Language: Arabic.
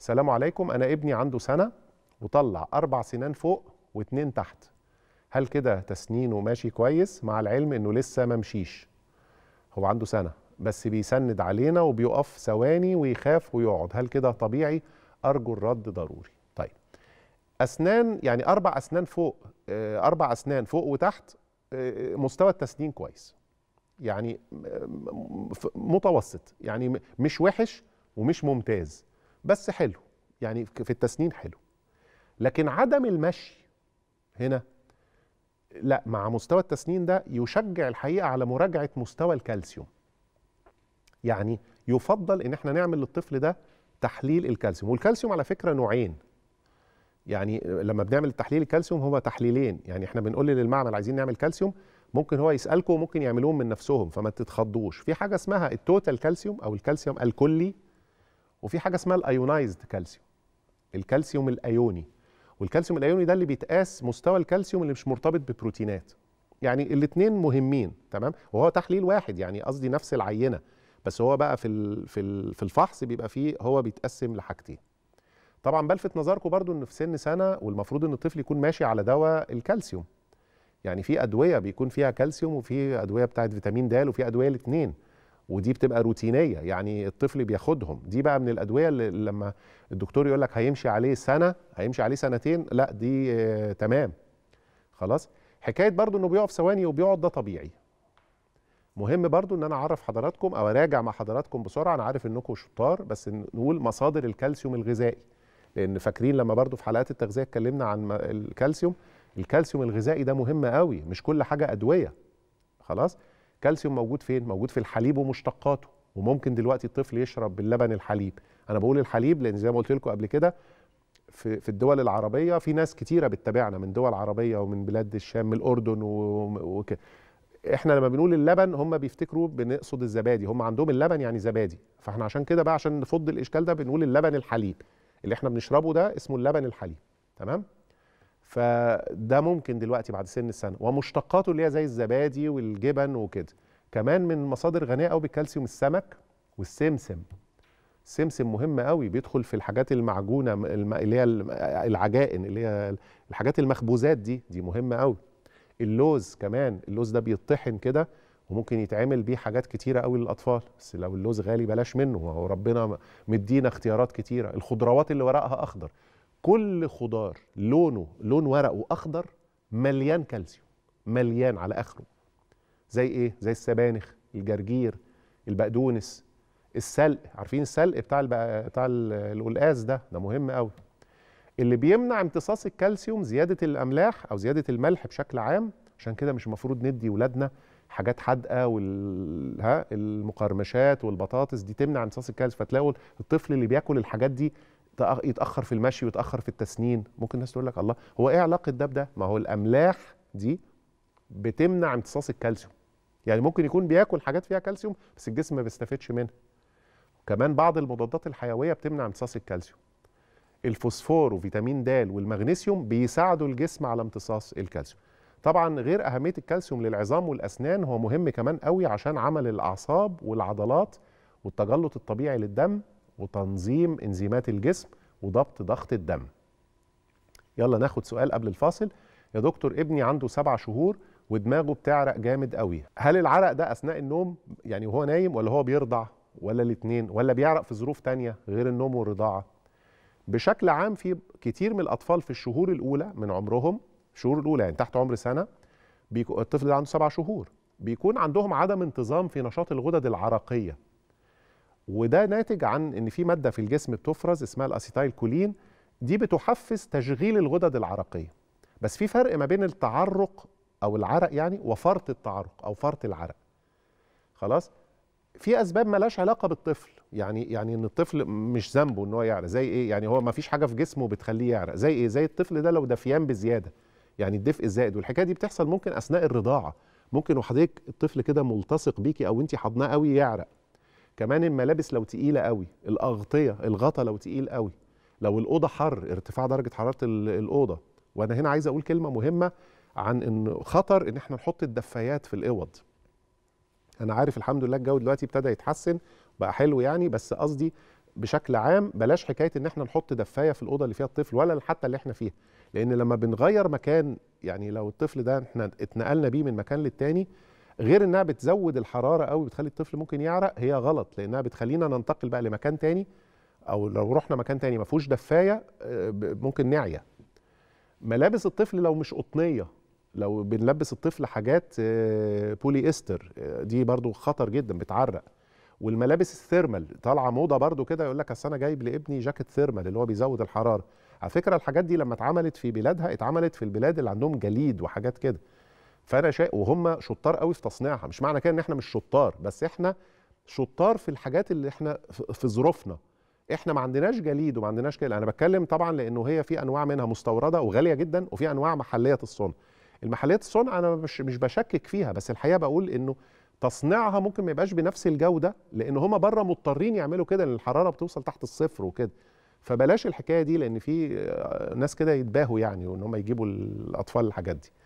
السلام عليكم انا ابني عنده سنه وطلع اربع سنان فوق واتنين تحت هل كده تسنينه ماشي كويس مع العلم انه لسه ما مشيش هو عنده سنه بس بيسند علينا وبيقف ثواني ويخاف ويقعد هل كده طبيعي ارجو الرد ضروري طيب اسنان يعني اربع اسنان فوق آه، اربع اسنان فوق وتحت آه، آه، مستوى التسنين كويس يعني متوسط يعني مش وحش ومش ممتاز بس حلو يعني في التسنين حلو لكن عدم المشي هنا لا مع مستوى التسنين ده يشجع الحقيقه على مراجعه مستوى الكالسيوم يعني يفضل ان احنا نعمل للطفل ده تحليل الكالسيوم والكالسيوم على فكره نوعين يعني لما بنعمل تحليل الكالسيوم هو تحليلين يعني احنا بنقول للمعمل عايزين نعمل كالسيوم ممكن هو يسالكم وممكن يعملوهم من نفسهم فما تتخضوش في حاجه اسمها التوتال كالسيوم او الكالسيوم الكلي وفي حاجه اسمها الايونايزد كالسيوم الكالسيوم الايوني والكالسيوم الايوني ده اللي بيتقاس مستوى الكالسيوم اللي مش مرتبط ببروتينات يعني الاثنين مهمين تمام وهو تحليل واحد يعني قصدي نفس العينه بس هو بقى في في في الفحص بيبقى فيه هو بيتقسم لحاجتين طبعا بلفت نظركم برضو ان في سن سنه والمفروض ان الطفل يكون ماشي على دواء الكالسيوم يعني في ادويه بيكون فيها كالسيوم وفي ادويه بتاعت فيتامين د وفي ادويه الاثنين ودي بتبقى روتينيه يعني الطفل بياخدهم دي بقى من الادويه اللي لما الدكتور يقول لك هيمشي عليه سنه هيمشي عليه سنتين لا دي آه تمام خلاص حكايه برضو انه بيقف ثواني وبيقعد ده طبيعي مهم برضو ان انا اعرف حضراتكم او اراجع مع حضراتكم بسرعه انا عارف انكم شطار بس نقول مصادر الكالسيوم الغذائي لان فاكرين لما برضو في حلقات التغذيه اتكلمنا عن الكالسيوم الكالسيوم الغذائي ده مهم قوي مش كل حاجه ادويه خلاص كالسيوم موجود فين موجود في الحليب ومشتقاته وممكن دلوقتي الطفل يشرب باللبن الحليب انا بقول الحليب لان زي ما قلت لكم قبل كده في في الدول العربيه في ناس كتيره بتتابعنا من دول عربيه ومن بلاد الشام من الاردن وكده احنا لما بنقول اللبن هم بيفتكروا بنقصد الزبادي هم عندهم اللبن يعني زبادي فاحنا عشان كده بقى عشان نفض الاشكال ده بنقول اللبن الحليب اللي احنا بنشربه ده اسمه اللبن الحليب تمام فده ممكن دلوقتي بعد سن السنه ومشتقاته اللي هي زي الزبادي والجبن وكده كمان من مصادر غنيه قوي بالكالسيوم السمك والسمسم السمسم مهم قوي بيدخل في الحاجات المعجونه اللي هي العجائن اللي هي الحاجات المخبوزات دي دي مهمه قوي اللوز كمان اللوز ده بيطحن كده وممكن يتعمل بيه حاجات كتيره قوي للاطفال بس لو اللوز غالي بلاش منه هو ربنا مدينا اختيارات كتيره الخضروات اللي ورقها اخضر كل خضار لونه لون ورقه اخضر مليان كالسيوم مليان على اخره زي ايه زي السبانخ الجرجير البقدونس السلق عارفين السلق بتاع البق... بتاع القلقاس ده ده مهم قوي اللي بيمنع امتصاص الكالسيوم زياده الاملاح او زياده الملح بشكل عام عشان كده مش المفروض ندي ولادنا حاجات حادقه وال ها المقرمشات والبطاطس دي تمنع امتصاص الكالسيوم فتلاقوا الطفل اللي بياكل الحاجات دي يتاخر في المشي ويتاخر في التسنين ممكن الناس تقول لك الله هو ايه علاقه ده بده ما هو الاملاح دي بتمنع امتصاص الكالسيوم يعني ممكن يكون بياكل حاجات فيها كالسيوم بس الجسم ما بيستفدش منها كمان بعض المضادات الحيويه بتمنع امتصاص الكالسيوم الفوسفور وفيتامين د والمغنيسيوم بيساعدوا الجسم على امتصاص الكالسيوم طبعا غير اهميه الكالسيوم للعظام والاسنان هو مهم كمان قوي عشان عمل الاعصاب والعضلات والتجلط الطبيعي للدم وتنظيم انزيمات الجسم وضبط ضغط الدم يلا ناخد سؤال قبل الفاصل يا دكتور ابني عنده سبع شهور ودماغه بتعرق جامد قوي هل العرق ده اثناء النوم يعني وهو نايم ولا هو بيرضع ولا الاثنين ولا بيعرق في ظروف تانية غير النوم والرضاعه بشكل عام في كتير من الاطفال في الشهور الاولى من عمرهم الشهور الاولى يعني تحت عمر سنه الطفل ده عنده سبع شهور بيكون عندهم عدم انتظام في نشاط الغدد العرقيه وده ناتج عن ان في ماده في الجسم بتفرز اسمها الاسيتايل كولين دي بتحفز تشغيل الغدد العرقيه بس في فرق ما بين التعرق او العرق يعني وفرط التعرق او فرط العرق خلاص في اسباب ملاش علاقه بالطفل يعني يعني ان الطفل مش ذنبه ان هو يعرق زي ايه يعني هو ما فيش حاجه في جسمه بتخليه يعرق زي ايه زي الطفل ده لو دفيان بزياده يعني الدفء الزائد والحكايه دي بتحصل ممكن اثناء الرضاعه ممكن وحضرتك الطفل كده ملتصق بيكي او انت حضناه قوي يعرق كمان الملابس لو تقيله قوي الاغطيه الغطا لو تقيل قوي لو الاوضه حر ارتفاع درجه حراره الاوضه وانا هنا عايز اقول كلمه مهمه عن ان خطر ان احنا نحط الدفايات في الاوض انا عارف الحمد لله الجو دلوقتي ابتدى يتحسن بقى حلو يعني بس قصدي بشكل عام بلاش حكايه ان احنا نحط دفايه في الاوضه اللي فيها الطفل ولا حتى اللي احنا فيها لان لما بنغير مكان يعني لو الطفل ده احنا اتنقلنا بيه من مكان للتاني غير انها بتزود الحراره قوي بتخلي الطفل ممكن يعرق هي غلط لانها بتخلينا ننتقل بقى لمكان تاني او لو رحنا مكان تاني ما فيهوش دفايه آه، ممكن نعيا ملابس الطفل لو مش قطنيه لو بنلبس الطفل حاجات بولي آه، استر آه، دي برضو خطر جدا بتعرق والملابس الثيرمال طالعه موضه برضو كده يقول لك اصل انا جايب لابني جاكيت ثيرمال اللي هو بيزود الحراره على فكره الحاجات دي لما اتعملت في بلادها اتعملت في البلاد اللي عندهم جليد وحاجات كده فانا شايف وهم شطار قوي في تصنيعها مش معنى كده ان احنا مش شطار بس احنا شطار في الحاجات اللي احنا في ظروفنا احنا ما عندناش جليد وما عندناش كده انا بتكلم طبعا لانه هي في انواع منها مستورده وغاليه جدا وفي انواع محليه الصنع المحليه الصنع انا مش مش بشكك فيها بس الحقيقه بقول انه تصنيعها ممكن ما يبقاش بنفس الجوده لان هم بره مضطرين يعملوا كده لان الحراره بتوصل تحت الصفر وكده فبلاش الحكايه دي لان في آه، ناس كده يتباهوا يعني وان هم يجيبوا الاطفال الحاجات دي